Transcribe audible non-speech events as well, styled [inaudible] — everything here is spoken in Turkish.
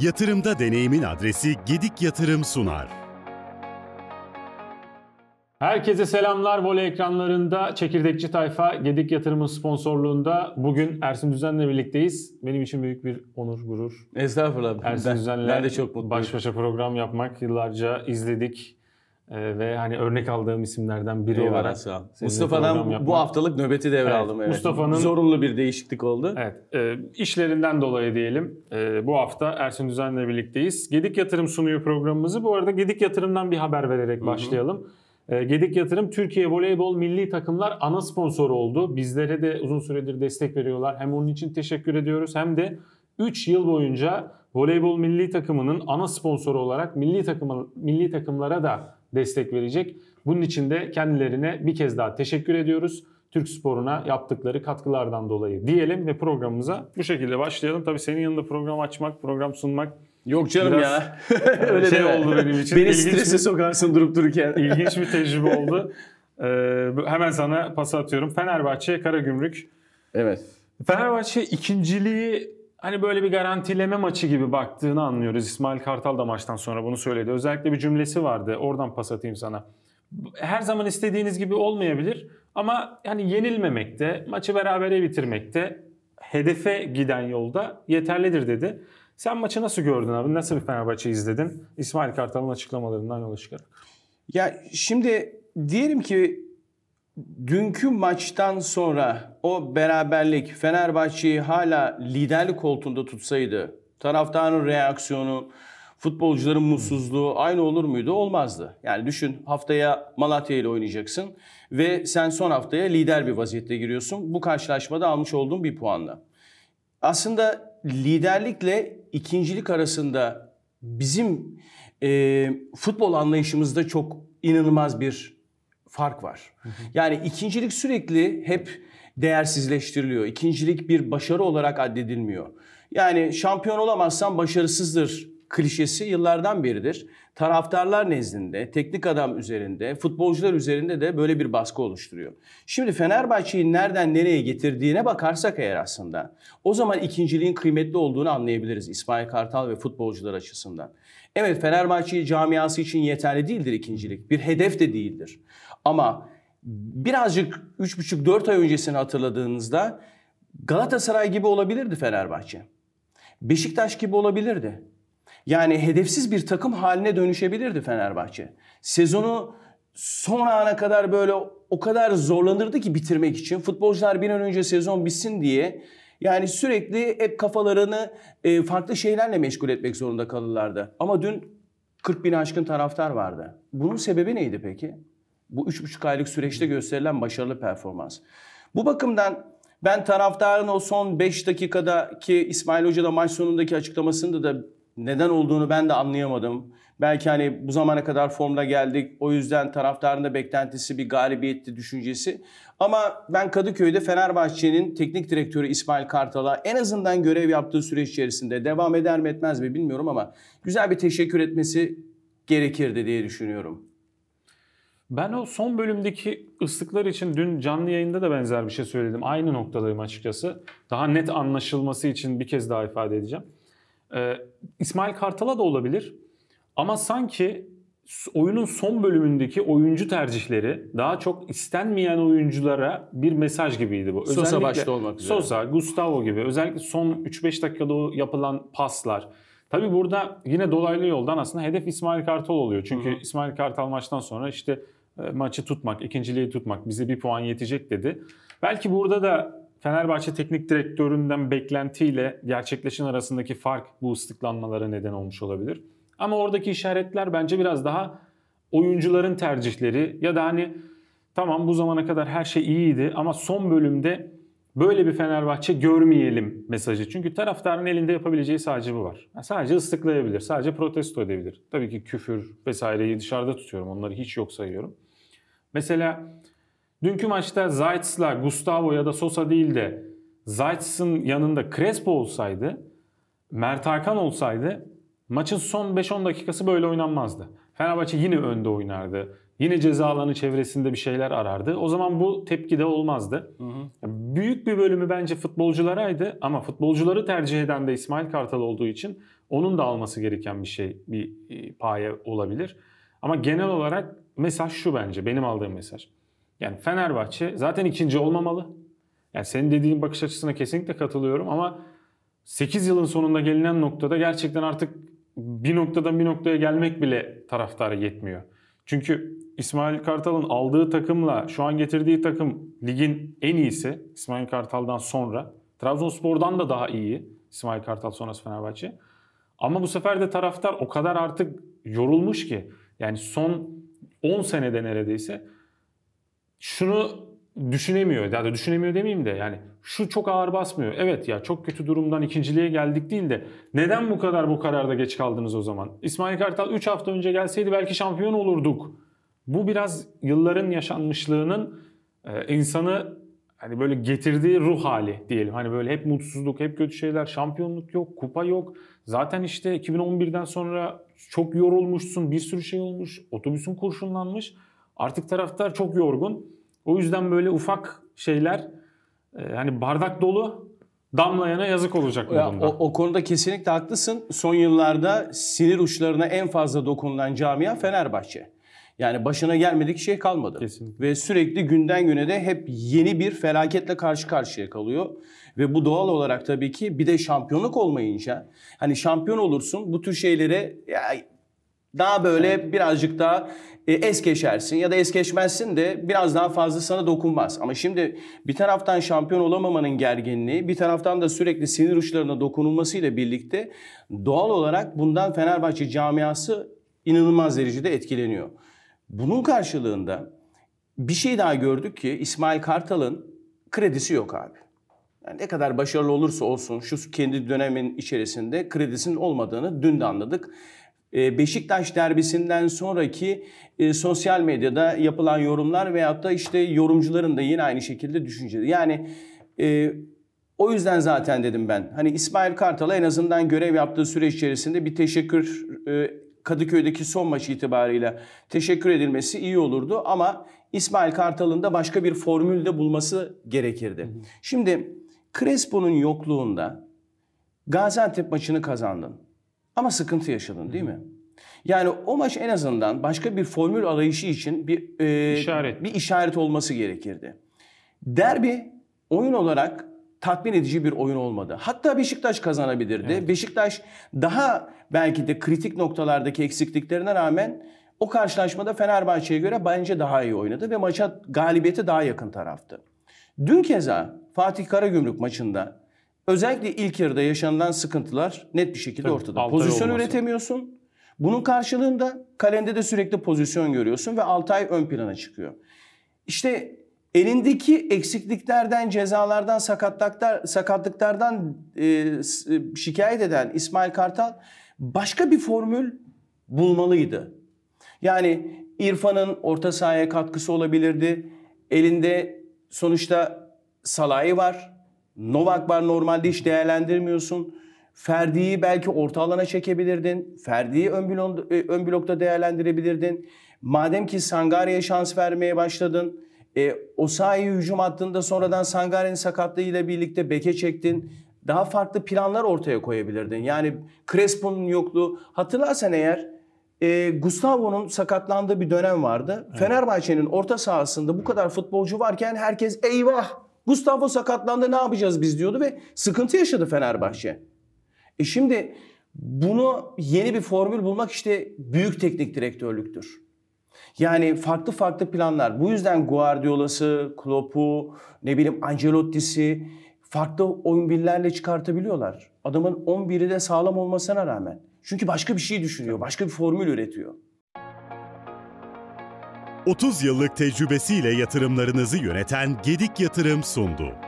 Yatırımda deneyimin adresi Gedik Yatırım sunar. Herkese selamlar. Voley ekranlarında Çekirdekçi Tayfa Gedik Yatırım'ın sponsorluğunda bugün Ersin Düzen'le birlikteyiz. Benim için büyük bir onur, gurur. Estağfurullah. Ersin ben, Düzen'le ben de çok mutluyum. baş başa program yapmak yıllarca izledik e, ve hani örnek aldığım isimlerden biri Doğru, olarak. Mustafa'dan bu haftalık nöbeti devraldım. Evet, Mustafa'nın zorunlu bir değişiklik oldu. Evet, e, işlerinden dolayı diyelim. E, bu hafta Ersin Düzen'le birlikteyiz. Gedik Yatırım sunuyor programımızı. Bu arada Gedik Yatırım'dan bir haber vererek Hı-hı. başlayalım. E, Gedik Yatırım Türkiye Voleybol Milli Takımlar ana sponsoru oldu. Bizlere de uzun süredir destek veriyorlar. Hem onun için teşekkür ediyoruz hem de 3 yıl boyunca voleybol milli takımının ana sponsoru olarak milli takım milli takımlara da destek verecek. Bunun için de kendilerine bir kez daha teşekkür ediyoruz. Türk sporuna yaptıkları katkılardan dolayı diyelim ve programımıza bu şekilde başlayalım. Tabii senin yanında program açmak, program sunmak Yok canım Biraz ya. [laughs] Öyle şey oldu benim için. Beni ilginç strese sokarsın durup dururken. [laughs] İlginç bir tecrübe oldu. [laughs] Ee, hemen sana pas atıyorum. Fenerbahçe, Karagümrük. Evet. Fenerbahçe ikinciliği hani böyle bir garantileme maçı gibi baktığını anlıyoruz. İsmail Kartal da maçtan sonra bunu söyledi. Özellikle bir cümlesi vardı. Oradan pas atayım sana. Her zaman istediğiniz gibi olmayabilir ama hani yenilmemekte, maçı berabere bitirmekte, hedefe giden yolda yeterlidir dedi. Sen maçı nasıl gördün abi? Nasıl bir Fenerbahçe izledin? İsmail Kartal'ın açıklamalarından yola çıkarak. Ya şimdi diyelim ki dünkü maçtan sonra o beraberlik Fenerbahçe'yi hala lider koltuğunda tutsaydı taraftarın reaksiyonu, futbolcuların hmm. mutsuzluğu aynı olur muydu? Olmazdı. Yani düşün haftaya Malatya ile oynayacaksın ve sen son haftaya lider bir vaziyette giriyorsun. Bu karşılaşmada almış olduğun bir puanla. Aslında liderlikle ikincilik arasında bizim e, futbol anlayışımızda çok inanılmaz bir fark var. Yani ikincilik sürekli hep değersizleştiriliyor. İkincilik bir başarı olarak addedilmiyor. Yani şampiyon olamazsan başarısızdır klişesi yıllardan beridir. Taraftarlar nezdinde, teknik adam üzerinde, futbolcular üzerinde de böyle bir baskı oluşturuyor. Şimdi Fenerbahçe'yi nereden nereye getirdiğine bakarsak eğer aslında o zaman ikinciliğin kıymetli olduğunu anlayabiliriz İsmail Kartal ve futbolcular açısından. Evet Fenerbahçe camiası için yeterli değildir ikincilik. Bir hedef de değildir. Ama birazcık 3,5-4 ay öncesini hatırladığınızda Galatasaray gibi olabilirdi Fenerbahçe. Beşiktaş gibi olabilirdi. Yani hedefsiz bir takım haline dönüşebilirdi Fenerbahçe. Sezonu son ana kadar böyle o kadar zorlanırdı ki bitirmek için. Futbolcular bir an önce sezon bitsin diye yani sürekli hep kafalarını e, farklı şeylerle meşgul etmek zorunda kalırlardı. Ama dün 40 bin aşkın taraftar vardı. Bunun sebebi neydi peki? Bu 3,5 aylık süreçte gösterilen başarılı performans. Bu bakımdan ben taraftarın o son 5 dakikadaki İsmail Hoca'da maç sonundaki açıklamasında da neden olduğunu ben de anlayamadım. Belki hani bu zamana kadar formda geldik. O yüzden taraftarın da beklentisi bir galibiyetti düşüncesi. Ama ben Kadıköy'de Fenerbahçe'nin teknik direktörü İsmail Kartal'a en azından görev yaptığı süreç içerisinde devam eder mi etmez mi bilmiyorum ama güzel bir teşekkür etmesi gerekirdi diye düşünüyorum. Ben o son bölümdeki ıslıklar için dün canlı yayında da benzer bir şey söyledim. Aynı noktadayım açıkçası. Daha net anlaşılması için bir kez daha ifade edeceğim. Ee, İsmail Kartal'a da olabilir. Ama sanki oyunun son bölümündeki oyuncu tercihleri daha çok istenmeyen oyunculara bir mesaj gibiydi bu. Özellikle Sosa başta olmak üzere. Sosa, Gustavo gibi özellikle son 3-5 dakikada o yapılan paslar. Tabi burada yine dolaylı yoldan aslında hedef İsmail Kartal oluyor. Çünkü Hı-hı. İsmail Kartal maçtan sonra işte e, maçı tutmak, ikinciliği tutmak bize bir puan yetecek dedi. Belki burada da Fenerbahçe teknik direktöründen beklentiyle gerçekleşen arasındaki fark bu ıslıklanmalara neden olmuş olabilir. Ama oradaki işaretler bence biraz daha oyuncuların tercihleri ya da hani tamam bu zamana kadar her şey iyiydi ama son bölümde böyle bir Fenerbahçe görmeyelim mesajı. Çünkü taraftarın elinde yapabileceği sadece bu var. Yani sadece ıslıklayabilir, sadece protesto edebilir. Tabii ki küfür vesaireyi dışarıda tutuyorum. Onları hiç yok sayıyorum. Mesela dünkü maçta Zayt'sla Gustavo ya da Sosa değil de Zayt'sın yanında Crespo olsaydı, Mert Hakan olsaydı maçın son 5-10 dakikası böyle oynanmazdı. Fenerbahçe yine önde oynardı. Yine ceza alanı çevresinde bir şeyler arardı. O zaman bu tepki de olmazdı. Hı hı. Büyük bir bölümü bence futbolcularaydı ama futbolcuları tercih eden de İsmail Kartal olduğu için onun da alması gereken bir şey, bir e, paye olabilir. Ama genel olarak mesaj şu bence benim aldığım mesaj. Yani Fenerbahçe zaten ikinci olmamalı. Yani senin dediğin bakış açısına kesinlikle katılıyorum ama 8 yılın sonunda gelinen noktada gerçekten artık bir noktadan bir noktaya gelmek bile taraftarı yetmiyor. Çünkü İsmail Kartal'ın aldığı takımla şu an getirdiği takım ligin en iyisi İsmail Kartal'dan sonra. Trabzonspor'dan da daha iyi İsmail Kartal sonrası Fenerbahçe. Ama bu sefer de taraftar o kadar artık yorulmuş ki yani son 10 senede neredeyse şunu düşünemiyor. Ya da düşünemiyor demeyeyim de yani şu çok ağır basmıyor. Evet ya çok kötü durumdan ikinciliğe geldik değil de neden bu kadar bu kararda geç kaldınız o zaman? İsmail Kartal 3 hafta önce gelseydi belki şampiyon olurduk. Bu biraz yılların yaşanmışlığının e, insanı hani böyle getirdiği ruh hali diyelim. Hani böyle hep mutsuzluk, hep kötü şeyler, şampiyonluk yok, kupa yok. Zaten işte 2011'den sonra çok yorulmuşsun, bir sürü şey olmuş, otobüsün kurşunlanmış. Artık taraftar çok yorgun. O yüzden böyle ufak şeyler e, hani bardak dolu damlayana yazık olacak ya, O, o konuda kesinlikle haklısın. Son yıllarda sinir uçlarına en fazla dokunulan camia Fenerbahçe. Yani başına gelmedik şey kalmadı. Kesinlikle. Ve sürekli günden güne de hep yeni bir felaketle karşı karşıya kalıyor. Ve bu doğal olarak tabii ki bir de şampiyonluk olmayınca hani şampiyon olursun bu tür şeylere ya, daha böyle birazcık daha e, es geçersin ya da es geçmezsin de biraz daha fazla sana dokunmaz. Ama şimdi bir taraftan şampiyon olamamanın gerginliği, bir taraftan da sürekli sinir uçlarına dokunulmasıyla birlikte doğal olarak bundan Fenerbahçe camiası inanılmaz derecede etkileniyor. Bunun karşılığında bir şey daha gördük ki İsmail Kartal'ın kredisi yok abi. Yani ne kadar başarılı olursa olsun şu kendi dönemin içerisinde kredisinin olmadığını dün de anladık. Ee, Beşiktaş derbisinden sonraki e, sosyal medyada yapılan yorumlar veyahut da işte yorumcuların da yine aynı şekilde düşünceleri. Yani e, o yüzden zaten dedim ben hani İsmail Kartal'a en azından görev yaptığı süreç içerisinde bir teşekkür e, Kadıköy'deki son maç itibariyle teşekkür edilmesi iyi olurdu ama İsmail Kartal'ın da başka bir formül de bulması gerekirdi. Şimdi Crespo'nun yokluğunda Gaziantep maçını kazandın ama sıkıntı yaşadın değil mi? Yani o maç en azından başka bir formül arayışı için bir e, işaret bir işaret olması gerekirdi. Derbi oyun olarak tatmin edici bir oyun olmadı. Hatta Beşiktaş kazanabilirdi. Evet. Beşiktaş daha belki de kritik noktalardaki eksikliklerine rağmen o karşılaşmada Fenerbahçe'ye göre bence daha iyi oynadı ve maça galibiyete daha yakın taraftı. Dün keza Fatih Karagümrük maçında özellikle ilk yarıda yaşanılan sıkıntılar net bir şekilde Tabii, ortada. Pozisyon olması. üretemiyorsun. Bunun karşılığında kalende de sürekli pozisyon görüyorsun ve Altay ön plana çıkıyor. İşte elindeki eksikliklerden, cezalardan, sakatlıklar, sakatlıklardan e, e, şikayet eden İsmail Kartal başka bir formül bulmalıydı. Yani İrfan'ın orta sahaya katkısı olabilirdi. Elinde sonuçta Salah'ı var. Novak var normalde hiç değerlendirmiyorsun. Ferdi'yi belki orta alana çekebilirdin. Ferdi'yi ön, blok, e, ön blokta değerlendirebilirdin. Madem ki Sangarya'ya şans vermeye başladın. E, Osayi'yi hücum attığında sonradan Sangare'nin sakatlığıyla birlikte beke çektin. Daha farklı planlar ortaya koyabilirdin. Yani Crespo'nun yokluğu. Hatırlarsan eğer e, Gustavo'nun sakatlandığı bir dönem vardı. Evet. Fenerbahçe'nin orta sahasında bu kadar futbolcu varken herkes eyvah Gustavo sakatlandı ne yapacağız biz diyordu ve sıkıntı yaşadı Fenerbahçe. E şimdi bunu yeni bir formül bulmak işte büyük teknik direktörlüktür. Yani farklı farklı planlar. Bu yüzden Guardiola'sı, Klopp'u, ne bileyim Ancelotti'si farklı 11'lerle çıkartabiliyorlar. Adamın 11'i de sağlam olmasına rağmen. Çünkü başka bir şey düşünüyor, başka bir formül üretiyor. 30 yıllık tecrübesiyle yatırımlarınızı yöneten Gedik Yatırım sundu.